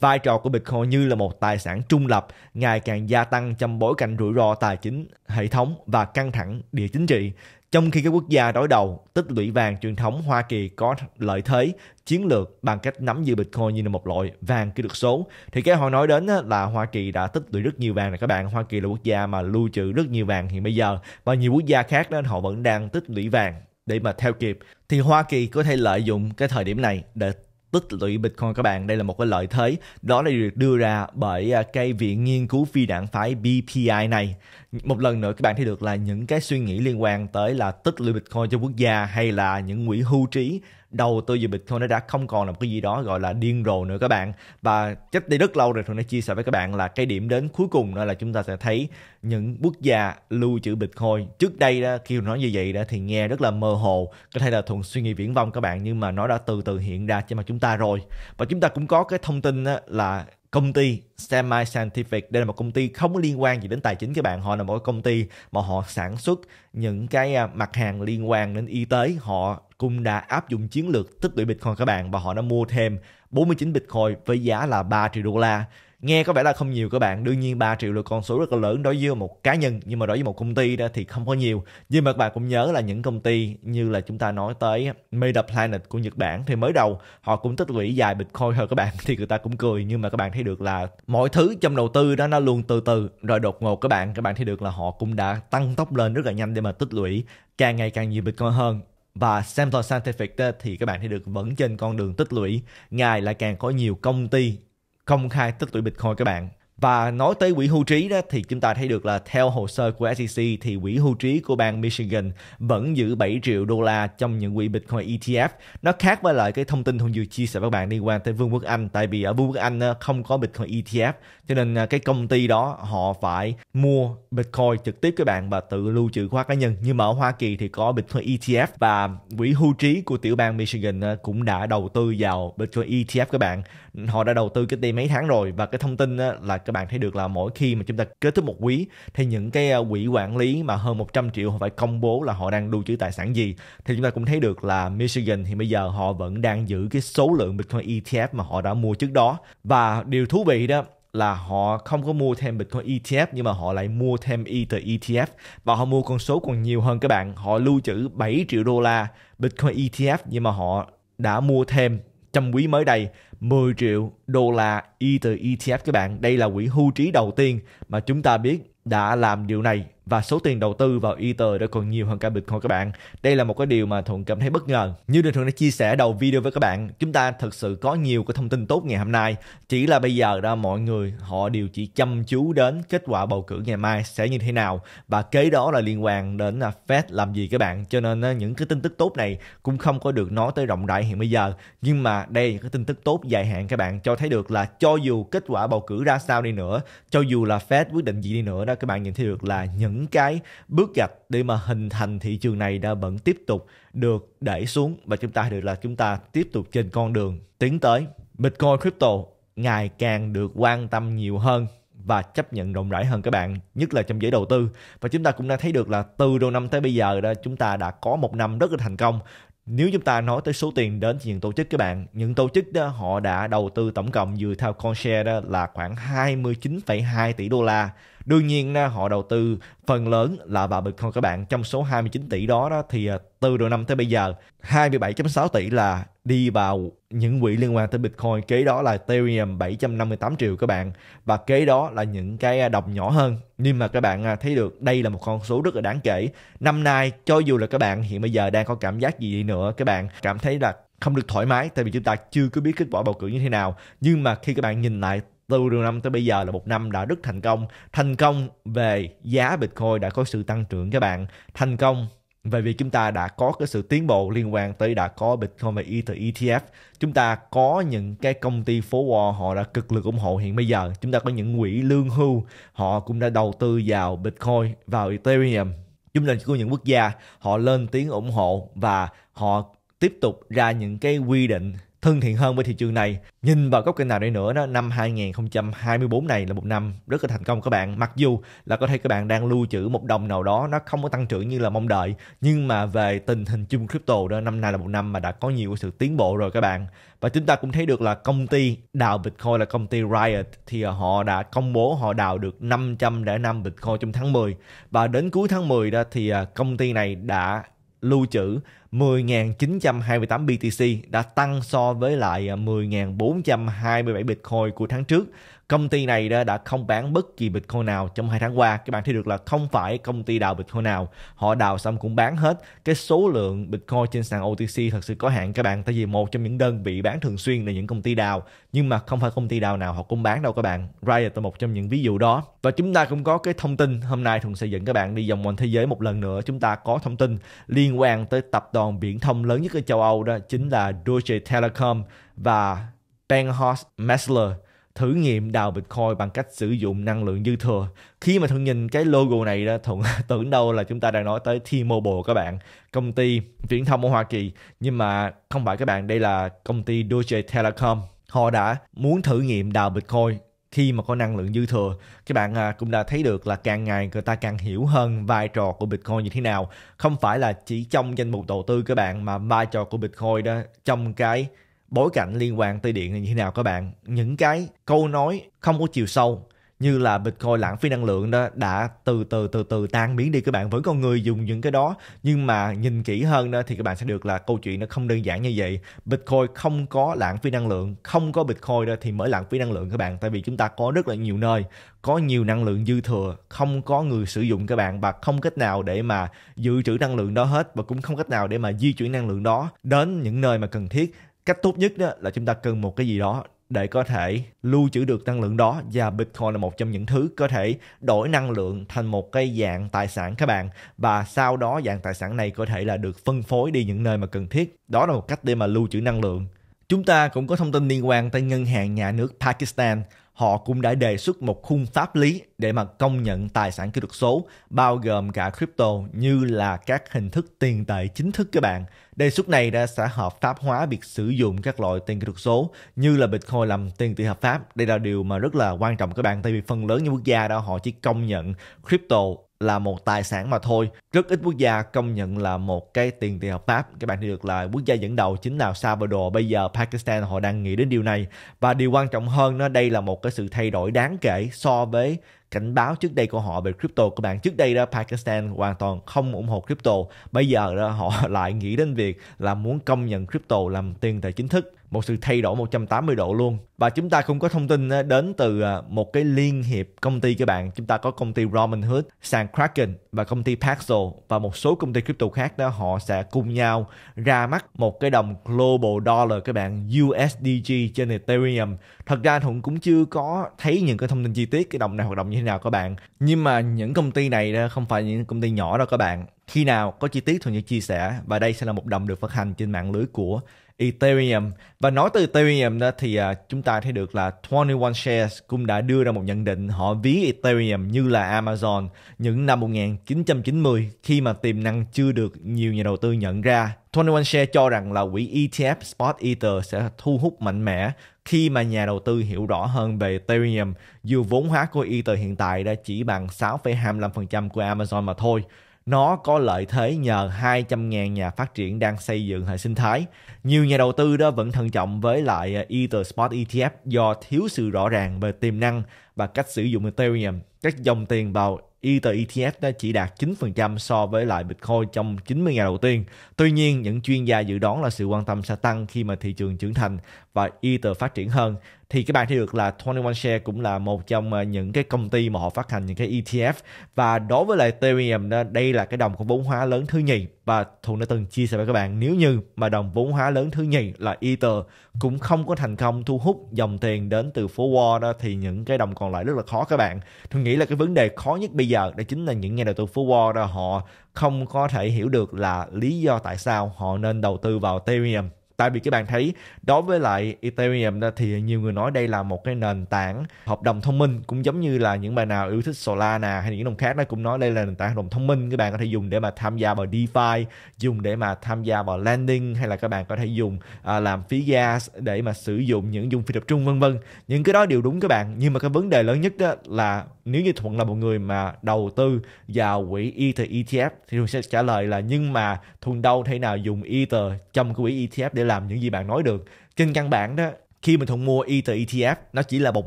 vai trò của Bitcoin như là một tài sản trung lập ngày càng gia tăng trong bối cảnh rủi ro tài chính, hệ thống và căng thẳng địa chính trị. Trong khi các quốc gia đối đầu, tích lũy vàng truyền thống Hoa Kỳ có lợi thế chiến lược bằng cách nắm giữ Bitcoin như là một loại vàng kỹ thuật số. Thì cái họ nói đến là Hoa Kỳ đã tích lũy rất nhiều vàng này các bạn. Hoa Kỳ là quốc gia mà lưu trữ rất nhiều vàng hiện bây giờ và nhiều quốc gia khác nên họ vẫn đang tích lũy vàng để mà theo kịp thì Hoa Kỳ có thể lợi dụng cái thời điểm này để tích lũy Bitcoin các bạn. Đây là một cái lợi thế. Đó là được đưa ra bởi à, cái viện nghiên cứu phi đảng phái BPI này một lần nữa các bạn thấy được là những cái suy nghĩ liên quan tới là tích lũy bitcoin cho quốc gia hay là những quỹ hưu trí đầu tư về bitcoin nó đã không còn là một cái gì đó gọi là điên rồ nữa các bạn và chắc đi rất lâu rồi thường đã chia sẻ với các bạn là cái điểm đến cuối cùng đó là chúng ta sẽ thấy những quốc gia lưu trữ bitcoin trước đây đó, khi nói như vậy đó thì nghe rất là mơ hồ có thể là thuần suy nghĩ viễn vông các bạn nhưng mà nó đã từ từ hiện ra trên mặt chúng ta rồi và chúng ta cũng có cái thông tin là công ty semi scientific đây là một công ty không có liên quan gì đến tài chính các bạn họ là một công ty mà họ sản xuất những cái à, mặt hàng liên quan đến y tế họ cũng đã áp dụng chiến lược tích lũy bitcoin các bạn và họ đã mua thêm 49 bitcoin với giá là 3 triệu đô la nghe có vẻ là không nhiều các bạn đương nhiên 3 triệu là con số rất là lớn đối với một cá nhân nhưng mà đối với một công ty đó thì không có nhiều nhưng mà các bạn cũng nhớ là những công ty như là chúng ta nói tới Meta Planet của Nhật Bản thì mới đầu họ cũng tích lũy dài Bitcoin hơn các bạn thì người ta cũng cười nhưng mà các bạn thấy được là mọi thứ trong đầu tư đó nó luôn từ từ rồi đột ngột các bạn các bạn thấy được là họ cũng đã tăng tốc lên rất là nhanh để mà tích lũy càng ngày càng nhiều Bitcoin hơn và Samsung Scientific thì các bạn thấy được vẫn trên con đường tích lũy ngày lại càng có nhiều công ty công khai tích lũy Bitcoin các bạn và nói tới quỹ hưu trí đó thì chúng ta thấy được là theo hồ sơ của SEC thì quỹ hưu trí của bang Michigan vẫn giữ 7 triệu đô la trong những quỹ Bitcoin ETF. Nó khác với lại cái thông tin Thuận vừa chia sẻ với bạn liên quan tới Vương quốc Anh tại vì ở Vương quốc Anh ờ, không có Bitcoin ETF cho nên ờ, cái công ty đó họ phải mua Bitcoin trực tiếp các bạn và tự lưu trữ khóa cá nhân. Nhưng mà ở Hoa Kỳ thì có Bitcoin ETF và quỹ hưu trí của tiểu bang Michigan ờ, cũng đã đầu tư vào Bitcoin ETF các bạn. Họ đã đầu tư cái đây mấy tháng rồi và cái thông tin là các bạn thấy được là mỗi khi mà chúng ta kết thúc một quý thì những cái ờ, quỹ quản lý mà hơn 100 triệu họ phải công bố là họ đang lưu trữ tài sản gì thì chúng ta cũng thấy được là Michigan thì bây giờ họ vẫn đang giữ cái số lượng Bitcoin ETF mà họ đã mua trước đó và điều thú vị đó là họ không có mua thêm Bitcoin ETF nhưng mà họ lại mua thêm Ether ETF và họ mua con số còn nhiều hơn các bạn. Họ lưu trữ 7 triệu đô la Bitcoin ETF nhưng mà họ đã mua thêm trong quý mới đây 10 triệu đô la Ether ETF các bạn. Đây là quỹ hưu trí đầu tiên mà chúng ta biết đã làm điều này và số tiền đầu tư vào Ether đã còn nhiều hơn cả Bitcoin các bạn. Đây là một cái điều mà Thuận cảm thấy bất ngờ. Như Đình Thuận đã chia sẻ đầu video với các bạn, chúng ta thật sự có nhiều cái thông tin tốt ngày hôm nay. Chỉ là bây giờ ra mọi người họ đều chỉ chăm chú đến kết quả bầu cử ngày mai sẽ như thế nào và kế đó là liên quan đến là Fed làm gì các bạn. Cho nên những cái tin tức tốt này cũng không có được nói tới rộng rãi hiện bây giờ. Nhưng mà đây là cái tin tức tốt dài hạn các bạn cho thấy được là cho dù kết quả bầu cử ra sao đi nữa, cho dù là Fed quyết định gì đi nữa đó đó các bạn nhìn thấy được là những cái bước gạch để mà hình thành thị trường này đã vẫn tiếp tục được đẩy xuống và chúng ta được là chúng ta tiếp tục trên con đường tiến tới Bitcoin crypto ngày càng được quan tâm nhiều hơn và chấp nhận rộng rãi hơn các bạn nhất là trong giới đầu tư và chúng ta cũng đã thấy được là từ đầu năm tới bây giờ đó chúng ta đã có một năm rất là thành công nếu chúng ta nói tới số tiền đến từ những tổ chức các bạn, những tổ chức đó họ đã đầu tư tổng cộng dựa theo Conshare đó là khoảng 29,2 tỷ đô la Đương nhiên họ đầu tư phần lớn là vào Bitcoin các bạn. Trong số 29 tỷ đó, đó thì à, từ đầu năm tới bây giờ 27.6 tỷ là đi vào những quỹ liên quan tới Bitcoin. Kế đó là Ethereum 758 triệu các bạn. Và kế đó là những cái à, đồng nhỏ hơn. Nhưng mà các bạn à, thấy được đây là một con số rất là đáng kể. Năm nay cho dù là các bạn hiện bây giờ đang có cảm giác gì nữa các bạn cảm thấy là không được thoải mái tại vì chúng ta chưa có biết kết quả bầu cử như thế nào nhưng mà khi các bạn nhìn lại từ đầu năm tới bây giờ là một năm đã rất thành công thành công về giá bitcoin đã có sự tăng trưởng các bạn thành công về việc chúng ta đã có cái sự tiến bộ liên quan tới đã có Bitcoin và Ether ETF. Chúng ta có những cái công ty phố Wall họ đã cực lực ủng hộ hiện bây giờ. Chúng ta có những quỹ lương hưu họ cũng đã đầu tư vào Bitcoin, vào Ethereum. Chúng ta có những quốc gia họ lên tiếng ủng hộ và họ tiếp tục ra những cái quy định thân thiện hơn với thị trường này. Nhìn vào góc kênh nào đây nữa đó, năm 2024 này là một năm rất là thành công các bạn. Mặc dù là có thể các bạn đang lưu trữ một đồng nào đó nó không có tăng trưởng như là mong đợi, nhưng mà về tình hình chung crypto đó năm nay là một năm mà đã có nhiều sự tiến bộ rồi các bạn. Và chúng ta cũng thấy được là công ty đào Bitcoin là công ty Riot thì à, họ đã công bố họ đào được 505 Bitcoin trong tháng 10 và đến cuối tháng 10 đó thì à, công ty này đã lưu trữ 10.928 BTC đã tăng so với lại 10.427 à, Bitcoin của tháng trước công ty này đã không bán bất kỳ Bitcoin nào trong hai tháng qua. Các bạn thấy được là không phải công ty đào Bitcoin nào, họ đào xong cũng bán hết. Cái số lượng Bitcoin trên sàn OTC thật sự có hạn các bạn, tại vì một trong những đơn vị bán thường xuyên là những công ty đào, nhưng mà không phải công ty đào nào họ cũng bán đâu các bạn. Riot là một trong những ví dụ đó. Và chúng ta cũng có cái thông tin hôm nay thường sẽ dẫn các bạn đi vòng quanh thế giới một lần nữa. Chúng ta có thông tin liên quan tới tập đoàn viễn thông lớn nhất ở châu Âu đó chính là Deutsche Telekom và Bankhaus Messler thử nghiệm đào Bitcoin bằng cách sử dụng năng lượng dư thừa. Khi mà Thuận nhìn cái logo này đó, Thuận tưởng đâu là chúng ta đang nói tới T-Mobile các bạn, công ty viễn thông ở Hoa Kỳ. Nhưng mà không phải các bạn, đây là công ty Deutsche Telecom. Họ đã muốn thử nghiệm đào Bitcoin khi mà có năng lượng dư thừa các bạn à, cũng đã thấy được là càng ngày người ta càng hiểu hơn vai trò của bitcoin như thế nào không phải là chỉ trong danh mục đầu tư các bạn mà vai trò của bitcoin đó trong cái bối cảnh liên quan tới điện là như thế nào các bạn những cái câu nói không có chiều sâu như là bitcoin lãng phí năng lượng đó đã từ từ từ từ tan biến đi các bạn vẫn còn người dùng những cái đó nhưng mà nhìn kỹ hơn đó thì các bạn sẽ được là câu chuyện nó không đơn giản như vậy bitcoin không có lãng phí năng lượng không có bitcoin đó thì mới lãng phí năng lượng các bạn tại vì chúng ta có rất là nhiều nơi có nhiều năng lượng dư thừa không có người sử dụng các bạn và không cách nào để mà dự trữ năng lượng đó hết và cũng không cách nào để mà di chuyển năng lượng đó đến những nơi mà cần thiết cách tốt nhất đó là chúng ta cần một cái gì đó để có thể lưu trữ được năng lượng đó và Bitcoin là một trong những thứ có thể đổi năng lượng thành một cái dạng tài sản các bạn và sau đó dạng tài sản này có thể là được phân phối đi những nơi mà cần thiết đó là một cách để mà lưu trữ năng lượng chúng ta cũng có thông tin liên quan tới ngân hàng nhà nước Pakistan họ cũng đã đề xuất một khung pháp lý để mà công nhận tài sản kỹ thuật số bao gồm cả crypto như là các hình thức tiền tệ chính thức các bạn. Đề xuất này đã sẽ hợp pháp hóa việc sử dụng các loại tiền kỹ thuật số như là Bitcoin làm tiền tệ hợp pháp. Đây là điều mà rất là quan trọng các bạn tại vì phần lớn những quốc gia đó họ chỉ công nhận crypto là một tài sản mà thôi. Rất ít quốc gia công nhận là một cái tiền tệ hợp pháp. Các bạn thấy được là quốc gia dẫn đầu chính là Salvador. Bây giờ Pakistan họ đang nghĩ đến điều này. Và điều quan trọng hơn nó đây là một cái sự thay đổi đáng kể so với cảnh báo trước đây của họ về crypto các bạn trước đây đó Pakistan hoàn toàn không ủng hộ crypto bây giờ đó họ lại nghĩ đến việc là muốn công nhận crypto làm tiền tệ chính thức một sự thay đổi 180 độ luôn và chúng ta không có thông tin ờ, đến từ ờ, một cái liên hiệp công ty các bạn chúng ta có công ty Robinhood, sàn Kraken và công ty Paxos và một số công ty crypto khác đó họ sẽ cùng nhau ra mắt một cái đồng Global Dollar các bạn USDG trên Ethereum thật ra Thuận cũng chưa có thấy những cái thông tin chi tiết cái đồng này hoạt động như thế nào các bạn nhưng mà những công ty này không phải những công ty nhỏ đâu các bạn khi nào có chi tiết Thuận sẽ chia sẻ và đây sẽ là một đồng được phát hành trên mạng lưới của Ethereum và nói từ Ethereum đó thì uh, chúng ta thấy được là 21 Shares cũng đã đưa ra một nhận định họ ví Ethereum như là Amazon những năm 1990 khi mà tiềm năng chưa được nhiều nhà đầu tư nhận ra. 21 Shares cho rằng là quỹ ETF Spot Ether sẽ thu hút mạnh mẽ khi mà nhà đầu tư hiểu rõ hơn về Ethereum dù vốn hóa của Ether hiện tại đã chỉ bằng 6,25% của Amazon mà thôi nó có lợi thế nhờ 200.000 nhà phát triển đang xây dựng hệ sinh thái. Nhiều nhà đầu tư đó vẫn thận trọng với lại Ether Spot ETF do thiếu sự rõ ràng về tiềm năng và cách sử dụng Ethereum. Các dòng tiền vào Ether ETF đã chỉ đạt 9% so với lại Bitcoin trong 90 ngày đầu tiên. Tuy nhiên, những chuyên gia dự đoán là sự quan tâm sẽ tăng khi mà thị trường trưởng thành và Ether phát triển hơn. Thì các bạn thấy được là 21 Share cũng là một trong ờ, những cái công ty mà họ phát hành những cái ETF và đối với lại Ethereum đây là cái đồng cổ vốn hóa lớn thứ nhì và Thuận đã từng chia sẻ với các bạn nếu như mà đồng vốn hóa lớn thứ nhì là Ether cũng không có thành công thu hút dòng tiền đến từ phố Wall đó thì những cái đồng còn lại rất là khó các bạn. Thuận nghĩ là cái vấn đề khó nhất bây giờ đó chính là những nhà đầu tư phố Wall đó họ không có thể hiểu được là lý do tại sao họ nên đầu tư vào Ethereum tại vì các bạn thấy đối với lại Ethereum đó thì nhiều người nói đây là một cái nền tảng hợp đồng thông minh cũng giống như là những bạn nào yêu thích Solana hay những đồng khác nó cũng nói đây là nền tảng hợp đồng thông minh các bạn có thể dùng để mà tham gia vào DeFi dùng để mà tham gia vào lending hay là các bạn có thể dùng à, làm phí gas để mà sử dụng những dùng phi tập trung vân vân những cái đó đều đúng các bạn nhưng mà cái vấn đề lớn nhất đó là nếu như thuận là một người mà đầu tư vào quỹ Ether ETF thì thuận sẽ trả lời là nhưng mà thuận đâu thể nào dùng Ether trong cái quỹ ETF để làm những gì bạn nói được trên căn bản đó khi mình thuận mua ether ETF nó chỉ là một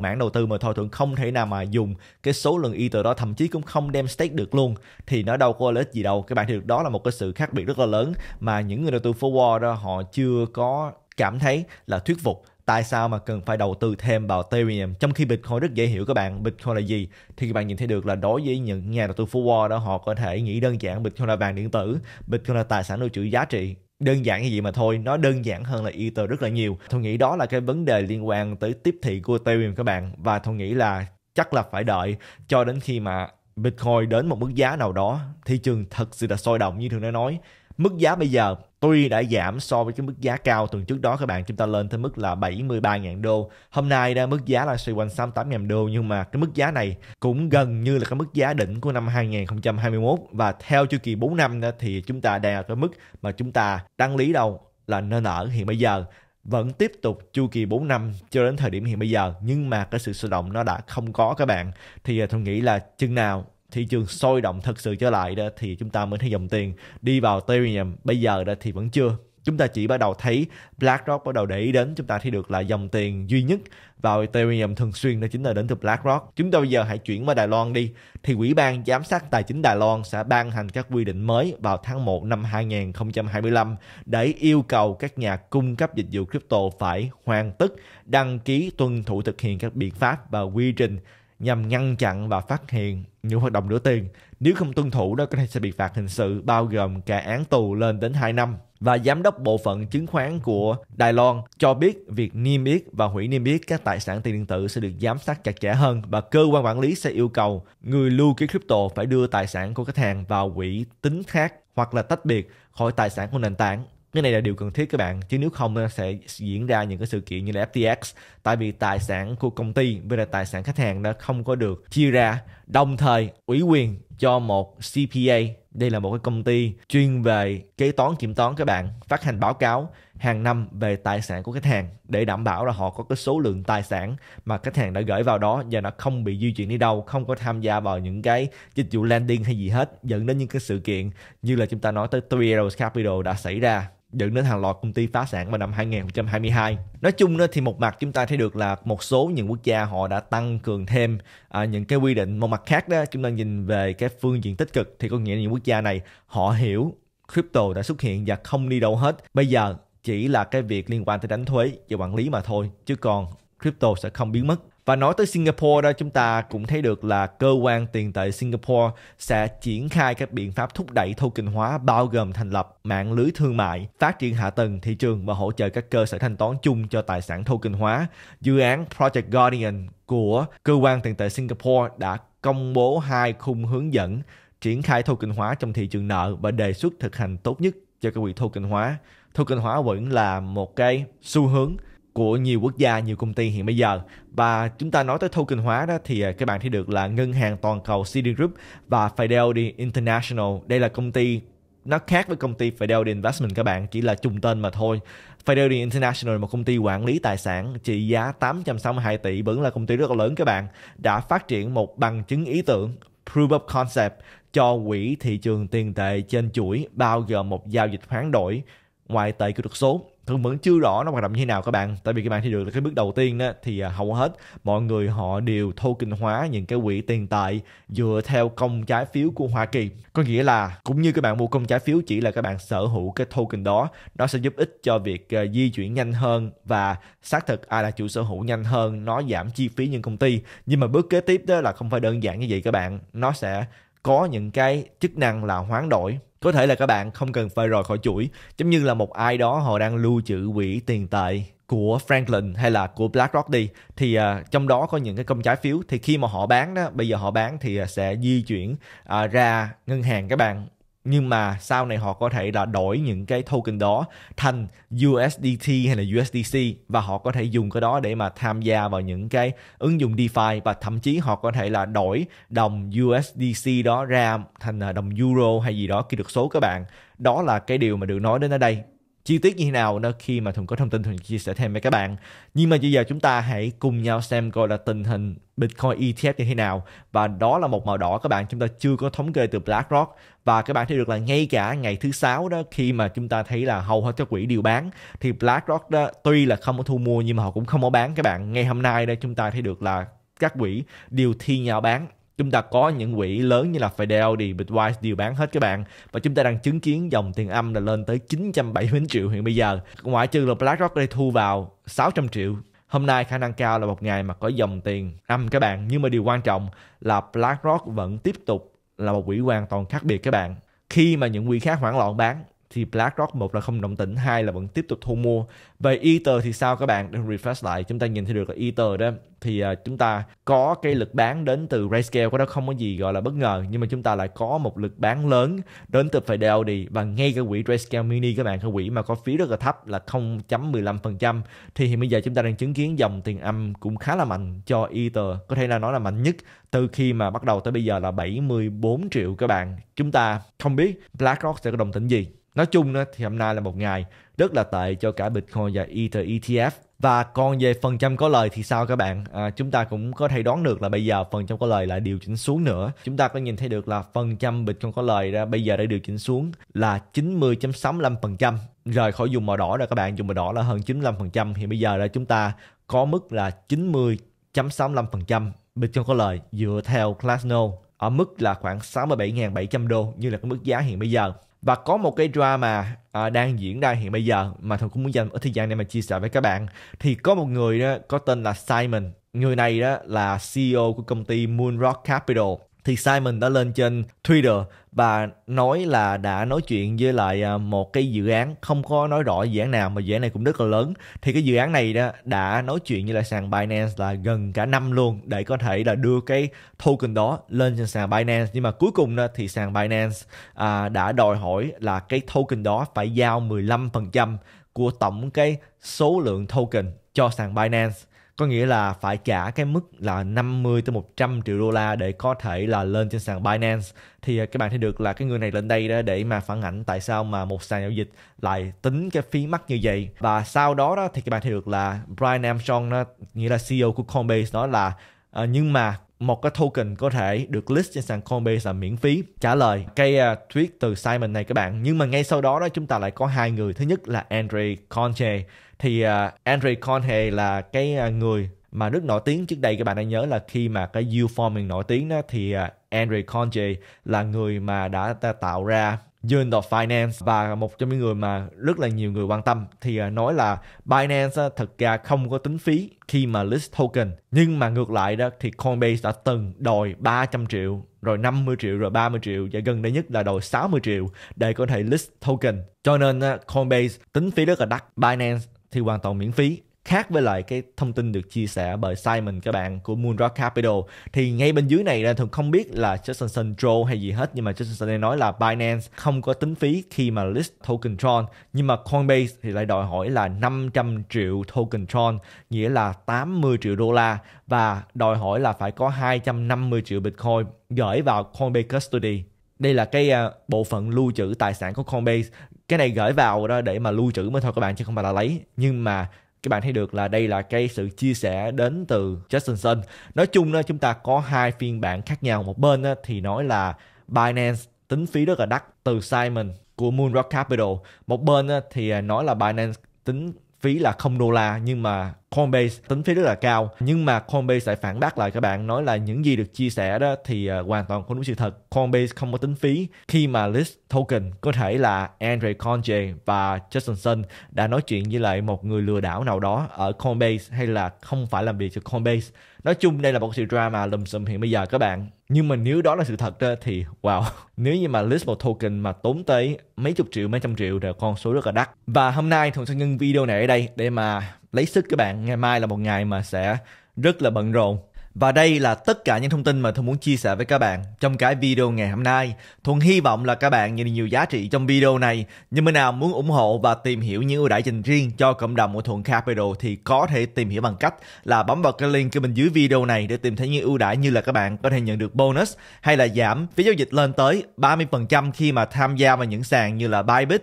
mảng đầu tư mà thôi thuận không thể nào mà dùng cái số lượng ether đó thậm chí cũng không đem stake được luôn thì nó đâu có lợi ích gì đâu các bạn được đó là một cái sự khác biệt rất là lớn mà những người đầu tư forward đó họ chưa có cảm thấy là thuyết phục tại sao mà cần phải đầu tư thêm vào Ethereum trong khi Bitcoin rất dễ hiểu các bạn Bitcoin là gì thì các bạn nhìn thấy được là đối với những nhà đầu tư forward đó họ có thể nghĩ đơn giản Bitcoin là vàng điện tử Bitcoin là tài sản lưu trữ giá trị đơn giản như vậy mà thôi nó đơn giản hơn là ether rất là nhiều tôi nghĩ đó là cái vấn đề liên quan tới tiếp thị của ethereum các bạn và tôi nghĩ là chắc là phải đợi cho đến khi mà bitcoin đến một mức giá nào đó thị trường thật sự là sôi động như thường đã nói Mức giá bây giờ tuy đã giảm so với cái mức giá cao tuần trước đó các bạn chúng ta lên tới mức là 73.000 đô. Hôm nay đang mức giá là xoay quanh 68.000 đô nhưng mà cái mức giá này cũng gần như là cái mức giá đỉnh của năm 2021 và theo chu kỳ 4 năm thì chúng ta đang ở cái mức mà chúng ta đăng lý đâu là nên ở hiện bây giờ vẫn tiếp tục chu kỳ 4 năm cho đến thời điểm hiện bây giờ nhưng mà cái sự sôi động nó đã không có các bạn thì à, tôi nghĩ là chừng nào thị trường sôi động thật sự trở lại đó thì chúng ta mới thấy dòng tiền đi vào Ethereum bây giờ đó thì vẫn chưa chúng ta chỉ bắt đầu thấy BlackRock bắt đầu để ý đến chúng ta thấy được là dòng tiền duy nhất vào Ethereum thường xuyên đó chính là đến từ BlackRock chúng ta bây giờ hãy chuyển qua Đài Loan đi thì Ủy ban giám sát tài chính Đài Loan sẽ ban hành các quy định mới vào tháng 1 năm 2025 để yêu cầu các nhà cung cấp dịch vụ crypto phải hoàn tất đăng ký tuân thủ thực hiện các biện pháp và quy trình nhằm ngăn chặn và phát hiện những hoạt động rửa tiền. Nếu không tuân thủ đó có thể sẽ bị phạt hình sự bao gồm cả án tù lên đến 2 năm. Và giám đốc bộ phận chứng khoán của Đài Loan cho biết việc niêm yết và hủy niêm yết các tài sản tiền điện tử sẽ được giám sát chặt chẽ hơn và cơ quan quản lý sẽ yêu cầu người lưu ký crypto phải đưa tài sản của khách hàng vào quỹ tính khác hoặc là tách biệt khỏi tài sản của nền tảng cái này là điều cần thiết các bạn chứ nếu không sẽ diễn ra những cái sự kiện như là FTX tại vì tài sản của công ty với là tài sản khách hàng đã không có được chia ra đồng thời ủy quyền cho một CPA đây là một cái công ty chuyên về kế toán kiểm toán các bạn phát hành báo cáo hàng năm về tài sản của khách hàng để đảm bảo là họ có cái số lượng tài sản mà khách hàng đã gửi vào đó và nó không bị di chuyển đi đâu không có tham gia vào những cái dịch vụ landing hay gì hết dẫn đến những cái sự kiện như là chúng ta nói tới Three Arrows Capital đã xảy ra dẫn đến hàng loạt công ty phá sản vào năm 2022. Nói chung thì một mặt chúng ta thấy được là một số những quốc gia họ đã tăng cường thêm à, những cái quy định. Một mặt khác đó chúng ta nhìn về cái phương diện tích cực thì có nghĩa là những quốc gia này họ hiểu crypto đã xuất hiện và không đi đâu hết. Bây giờ chỉ là cái việc liên quan tới đánh thuế và quản lý mà thôi chứ còn crypto sẽ không biến mất. Và nói tới Singapore đó chúng ta cũng thấy được là cơ quan tiền tệ Singapore sẽ triển khai các biện pháp thúc đẩy token hóa bao gồm thành lập mạng lưới thương mại, phát triển hạ tầng thị trường và hỗ trợ các cơ sở thanh toán chung cho tài sản token hóa. Dự án Project Guardian của cơ quan tiền tệ Singapore đã công bố hai khung hướng dẫn triển khai token hóa trong thị trường nợ và đề xuất thực hành tốt nhất cho các quỹ token hóa. Token hóa vẫn là một cái xu hướng của nhiều quốc gia, nhiều công ty hiện bây giờ. Và chúng ta nói tới token hóa đó thì à, các bạn thấy được là ngân hàng toàn cầu Citigroup và Fidelity International. Đây là công ty nó khác với công ty Fidelity Investment các bạn chỉ là trùng tên mà thôi Fidelity International là một công ty quản lý tài sản trị giá 862 tỷ vẫn là công ty rất là lớn các bạn đã phát triển một bằng chứng ý tưởng Proof of Concept cho quỹ thị trường tiền tệ trên chuỗi bao gồm một giao dịch hoán đổi ngoại tệ kỹ thuật số thường vẫn chưa rõ nó hoạt động như thế nào các bạn tại vì các bạn thấy được là cái bước đầu tiên đó, thì à, hầu hết mọi người họ đều token hóa những cái quỹ tiền tệ dựa theo công trái phiếu của Hoa Kỳ có nghĩa là cũng như các bạn mua công trái phiếu chỉ là các bạn sở hữu cái token đó nó sẽ giúp ích cho việc à, di chuyển nhanh hơn và xác thực ai là chủ sở hữu nhanh hơn nó giảm chi phí những công ty nhưng mà bước kế tiếp đó là không phải đơn giản như vậy các bạn nó sẽ có những cái chức năng là hoán đổi có thể là các bạn không cần phải rời khỏi chuỗi giống như là một ai đó họ đang lưu trữ quỹ tiền tệ của Franklin hay là của BlackRock đi thì uh, trong đó có những cái công trái phiếu thì khi mà họ bán đó bây giờ họ bán thì uh, sẽ di chuyển uh, ra ngân hàng các bạn nhưng mà sau này họ có thể là đổi những cái token đó thành USDT hay là USDC và họ có thể dùng cái đó để mà tham gia vào những cái ứng dụng DeFi và thậm chí họ có thể là đổi đồng USDC đó ra thành à, đồng euro hay gì đó khi được số các bạn đó là cái điều mà được nói đến ở đây chi tiết như thế nào nữa khi mà Thuận có thông tin Thuận chia sẻ thêm với các bạn. Nhưng mà bây giờ chúng ta hãy cùng nhau xem coi là tình hình Bitcoin ETF như thế nào và đó là một màu đỏ các bạn chúng ta chưa có thống kê từ BlackRock và các bạn thấy được là ngay cả ngày thứ sáu đó khi mà chúng ta thấy là hầu hết các quỹ đều bán thì BlackRock đó tuy là không có thu mua nhưng mà họ cũng không có bán các bạn ngay hôm nay đây chúng ta thấy được là các quỹ đều thi nhau bán chúng ta có những quỹ lớn như là Fidelity, Bitwise đều bán hết các bạn và chúng ta đang chứng kiến dòng tiền âm là lên tới 970 triệu hiện bây giờ ngoại trừ là BlackRock đây thu vào 600 triệu hôm nay khả năng cao là một ngày mà có dòng tiền âm các bạn nhưng mà điều quan trọng là BlackRock vẫn tiếp tục là một quỹ hoàn toàn khác biệt các bạn khi mà những quỹ khác hoảng loạn bán thì BlackRock một là không đồng tĩnh, hai là vẫn tiếp tục thu mua. Về Ether thì sao các bạn? Để refresh lại, chúng ta nhìn thấy được là Ether đó thì uh, chúng ta có cái lực bán đến từ Rayscale, cái đó không có gì gọi là bất ngờ, nhưng mà chúng ta lại có một lực bán lớn đến từ Fidelity và ngay cái quỹ Rayscale Mini các bạn, cái quỹ mà có phí rất là thấp là 0.15% thì hiện bây giờ chúng ta đang chứng kiến dòng tiền âm cũng khá là mạnh cho Ether, có thể là nó là mạnh nhất từ khi mà bắt đầu tới bây giờ là 74 triệu các bạn. Chúng ta không biết BlackRock sẽ có đồng tĩnh gì Nói chung thì hôm nay là một ngày rất là tệ cho cả Bitcoin và Ether ETF. Và còn về phần trăm có lời thì sao các bạn? À, chúng ta cũng có thể đoán được là bây giờ phần trăm có lời lại điều chỉnh xuống nữa. Chúng ta có nhìn thấy được là phần trăm Bitcoin có lời ra bây giờ đã điều chỉnh xuống là 90.65%. Rời khỏi dùng màu đỏ rồi các bạn, dùng màu đỏ là hơn 95%. Thì bây giờ là chúng ta có mức là 90.65% Bitcoin có lời dựa theo Glassnode ở mức là khoảng 67.700 đô như là cái mức giá hiện bây giờ và có một cái drama à, đang diễn ra hiện bây giờ mà thằng cũng muốn dành ở thời gian này mà chia sẻ với các bạn thì có một người đó có tên là Simon người này đó là CEO của công ty Moonrock Capital thì Simon đã lên trên Twitter và nói là đã nói chuyện với lại à, một cái dự án không có nói rõ dự án nào mà dự án này cũng rất là lớn thì cái dự án này đó đã nói chuyện với lại sàn Binance là gần cả năm luôn để có thể là đưa cái token đó lên trên sàn Binance nhưng mà cuối cùng đó, thì sàn Binance à, đã đòi hỏi là cái token đó phải giao 15% của tổng cái số lượng token cho sàn Binance có nghĩa là phải trả cái mức là 50 tới 100 triệu đô la để có thể là lên trên sàn Binance thì à, các bạn thấy được là cái người này lên đây đó để mà phản ảnh tại sao mà một sàn giao dịch lại tính cái phí mắc như vậy và sau đó đó thì các bạn thấy được là Brian Armstrong đó, nghĩa là CEO của Coinbase đó là à, nhưng mà một cái token có thể được list trên sàn Coinbase là miễn phí trả lời cái uh, tweet từ Simon này các bạn nhưng mà ngay sau đó đó chúng ta lại có hai người thứ nhất là Andre Conte thì uh, Andre Conte là cái uh, người mà rất nổi tiếng trước đây các bạn đã nhớ là khi mà cái u nổi tiếng đó thì uh, Andre Conte là người mà đã tạo ra Journal of Finance và một trong những người mà rất là nhiều người quan tâm thì à, nói là Binance thật ra không có tính phí khi mà list token nhưng mà ngược lại đó thì Coinbase đã từng đòi 300 triệu rồi 50 triệu rồi 30 triệu và gần đây nhất là đòi 60 triệu để có thể list token cho nên Coinbase tính phí rất là đắt Binance thì hoàn toàn miễn phí khác với lại cái thông tin được chia sẻ bởi Simon các bạn của Moonrock Capital thì ngay bên dưới này là thường không biết là Justin troll hay gì hết nhưng mà Justin nói là Binance không có tính phí khi mà list token Tron nhưng mà Coinbase thì lại đòi hỏi là 500 triệu token Tron nghĩa là 80 triệu đô la và đòi hỏi là phải có 250 triệu Bitcoin gửi vào Coinbase Custody đây là cái uh, bộ phận lưu trữ tài sản của Coinbase cái này gửi vào đó để mà lưu trữ mới thôi các bạn chứ không phải là lấy nhưng mà các bạn thấy được là đây là cái sự chia sẻ đến từ Justin Sun. Nói chung đó, chúng ta có hai phiên bản khác nhau. Một bên đó, thì nói là Binance tính phí rất là đắt từ Simon của Moonrock Capital. Một bên đó, thì à, nói là Binance tính phí là không đô la nhưng mà Coinbase tính phí rất là cao nhưng mà Coinbase sẽ phản bác lại các bạn nói là những gì được chia sẻ đó thì uh, hoàn toàn không đúng sự thật Coinbase không có tính phí khi mà list token có thể là Andre Conje và Justin Sun đã nói chuyện với lại một người lừa đảo nào đó ở Coinbase hay là không phải làm việc cho Coinbase nói chung đây là một sự drama lùm xùm hiện bây giờ các bạn nhưng mà nếu đó là sự thật đó, thì wow nếu như mà list một token mà tốn tới mấy chục triệu mấy trăm triệu thì con số rất là đắt và hôm nay thuận sẽ ngưng video này ở đây để mà lấy sức các bạn ngày mai là một ngày mà sẽ rất là bận rộn và đây là tất cả những thông tin mà Thuận muốn chia sẻ với các bạn trong cái video ngày hôm nay. Thuận hy vọng là các bạn nhận nhiều giá trị trong video này. Nhưng mà nào muốn ủng hộ và tìm hiểu những ưu đãi dành riêng cho cộng đồng của Thuận Capital thì có thể tìm hiểu bằng cách là bấm vào cái link ở bên dưới video này để tìm thấy những ưu đãi như là các bạn có thể nhận được bonus hay là giảm phí giao dịch lên tới 30% khi mà tham gia vào những sàn như là Bybit